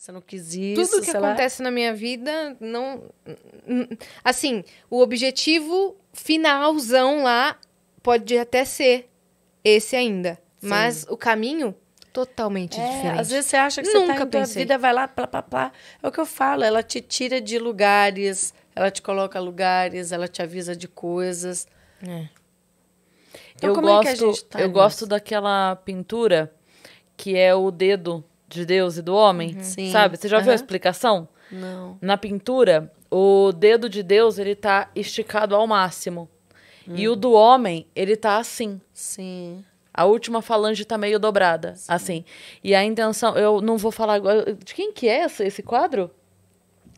Você não quis isso. Tudo que acontece lá. na minha vida, não. Assim, o objetivo finalzão lá pode até ser esse ainda. Sim. Mas o caminho totalmente é, diferente. Às vezes você acha que Nunca você tá indo, a vida vai lá, plá, plá, plá. É o que eu falo, ela te tira de lugares, ela te coloca lugares, ela te avisa de coisas. É. Então, eu como gosto, é que a gente tá Eu nisso? gosto daquela pintura que é o dedo de Deus e do homem, uhum. sabe? Você já uhum. viu a explicação? Não. Na pintura, o dedo de Deus, ele tá esticado ao máximo. E o hum. do homem, ele tá assim. Sim. A última falange tá meio dobrada, Sim. assim. E a intenção, eu não vou falar agora, de quem que é esse, esse quadro?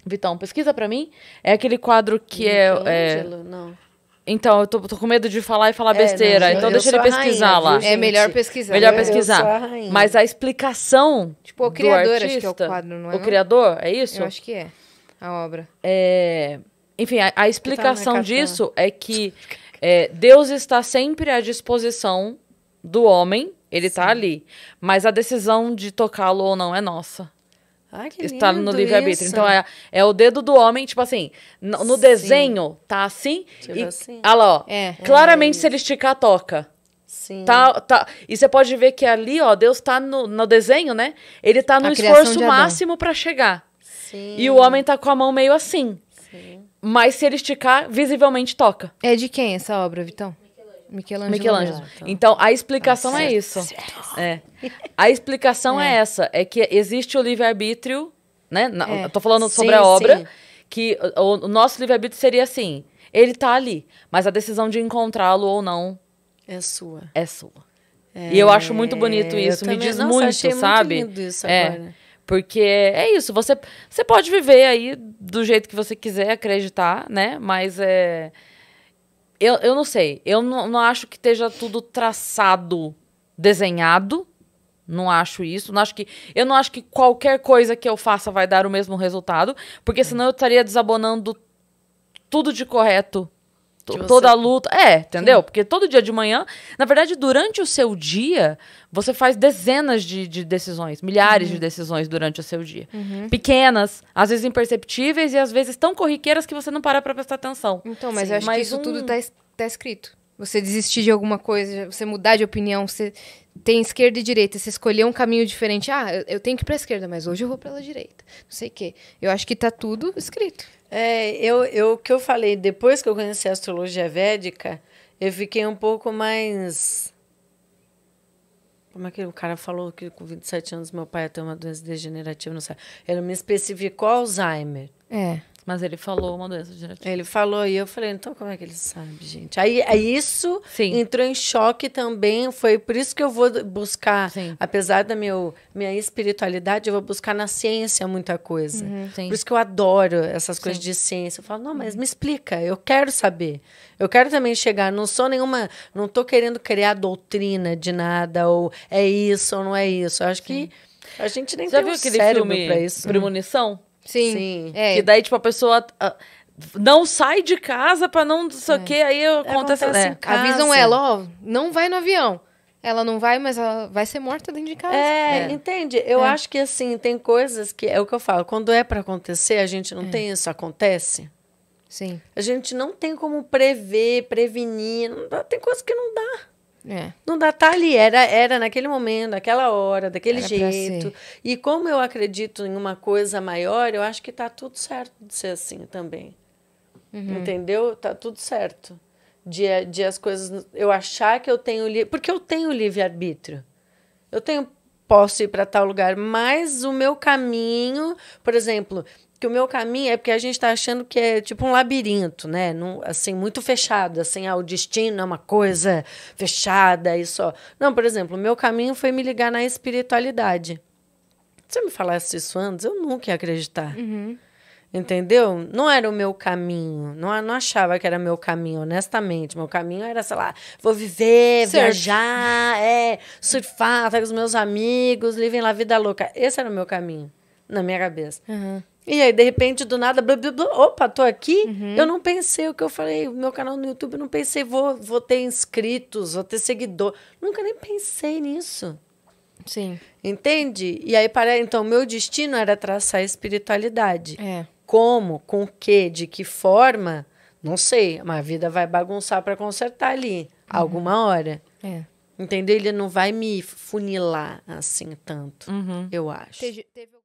Vitão, pesquisa para mim. É aquele quadro que Michelangelo, é, é não. Então, eu tô, tô, com medo de falar e falar é, besteira. Não, né? então, deixa ele pesquisar rainha, lá. é melhor pesquisar. Melhor pesquisar. A Mas a explicação. Tipo, o criador, artista, acho que é o quadro, não é? O não? criador, é isso? Eu acho que é. A obra. É... Enfim, a, a explicação tá, disso é que é, Deus está sempre à disposição do homem, ele está ali. Mas a decisão de tocá-lo ou não é nossa. Ai, que está lindo no livre-arbítrio. Então é, é o dedo do homem, tipo assim, no, no desenho tá assim. Tipo e, assim. Olha ah lá, ó. É. Claramente, é se ele esticar, toca. Sim. Tá, tá, e você pode ver que ali, ó, Deus tá no, no desenho, né? Ele tá no a esforço máximo para chegar. Sim. E o homem tá com a mão meio assim. Sim. Mas se ele esticar, visivelmente toca. É de quem essa obra, Vitão? Michelangelo. Michelangelo. Então, então, a explicação tá é isso. Tá é. A explicação é. é. essa. É que existe o livre-arbítrio, né? É. Tô falando sim, sobre a obra. Sim. Que o, o nosso livre-arbítrio seria assim. Ele tá ali. Mas a decisão de encontrá-lo ou não... É sua. É sua. É, e eu acho muito bonito isso. Me diz nossa, muito, achei sabe? Muito lindo isso é. Agora. Porque é isso, você, você pode viver aí do jeito que você quiser acreditar, né? Mas é, eu, eu não sei. Eu não, não acho que esteja tudo traçado, desenhado. Não acho isso. Não acho que, eu não acho que qualquer coisa que eu faça vai dar o mesmo resultado. Porque senão eu estaria desabonando tudo de correto você... toda a luta. É, entendeu? Sim. Porque todo dia de manhã, na verdade, durante o seu dia, você faz dezenas de, de decisões, milhares uhum. de decisões durante o seu dia. Uhum. Pequenas, às vezes imperceptíveis e às vezes tão corriqueiras que você não para pra prestar atenção. Então, mas Sim. eu acho mas que isso um... tudo tá, tá escrito. Você desistir de alguma coisa, você mudar de opinião, você tem esquerda e direita, você escolher um caminho diferente. Ah, eu tenho que ir para a esquerda, mas hoje eu vou a direita. Não sei o quê. Eu acho que está tudo escrito. É, eu, eu, o que eu falei, depois que eu conheci a astrologia védica, eu fiquei um pouco mais. Como é que o cara falou que com 27 anos meu pai ia ter uma doença degenerativa? Não sei. Ele me especificou Alzheimer. É. Mas ele falou uma doença genética. Ele falou e eu falei, então como é que ele sabe, gente? Aí, aí é isso Sim. entrou em choque também, foi por isso que eu vou buscar, Sim. apesar da meu, minha espiritualidade, eu vou buscar na ciência muita coisa. Uhum. Por isso que eu adoro essas coisas Sim. de ciência. Eu falo, não, mas uhum. me explica, eu quero saber. Eu quero também chegar, não sou nenhuma, não tô querendo criar doutrina de nada, ou é isso ou não é isso. Eu acho que a gente nem Já tem viu um aquele cérebro filme pra isso. Premonição? Hum. Sim. Sim. É. E daí, tipo, a pessoa. Ah, não sai de casa para não sei é. o que, aí é, acontece, acontece assim. Avisam ela, ó, não vai no avião. Ela não vai, mas ela vai ser morta dentro de casa. É, é. entende? Eu é. acho que assim, tem coisas que é o que eu falo, quando é para acontecer, a gente não é. tem isso, acontece. Sim. A gente não tem como prever, prevenir, dá, tem coisas que não dá. É. Não dá, tá ali, era, era naquele momento, naquela hora, daquele era jeito. E como eu acredito em uma coisa maior, eu acho que tá tudo certo de ser assim também. Uhum. Entendeu? Tá tudo certo. De, eh, de as coisas. Eu achar que eu tenho. Porque eu tenho livre-arbítrio. Eu tenho posso ir para tal lugar, mas o meu caminho, por exemplo, que o meu caminho é porque a gente está achando que é tipo um labirinto, né? assim, muito fechado, assim, ah, o destino é uma coisa fechada e só. Não, por exemplo, o meu caminho foi me ligar na espiritualidade. Se eu me falasse isso antes, eu nunca ia acreditar. Uhum. Entendeu? Não era o meu caminho. Não, não achava que era meu caminho, honestamente. Meu caminho era, sei lá, vou viver, Surf. viajar, é, surfar, estar com os meus amigos, vivem lá vida louca. Esse era o meu caminho, na minha cabeça. Uhum. E aí, de repente, do nada, blá, blá, blá, opa, tô aqui. Uhum. Eu não pensei o que eu falei. O meu canal no YouTube, não pensei, vou, vou ter inscritos, vou ter seguidor. Nunca nem pensei nisso. Sim. Entende? E aí, para, então, meu destino era traçar a espiritualidade. É como, com que, de que forma, não sei, mas a vida vai bagunçar para consertar ali uhum. alguma hora. É. Entendeu? Ele não vai me funilar assim tanto, uhum. eu acho. Teve, teve...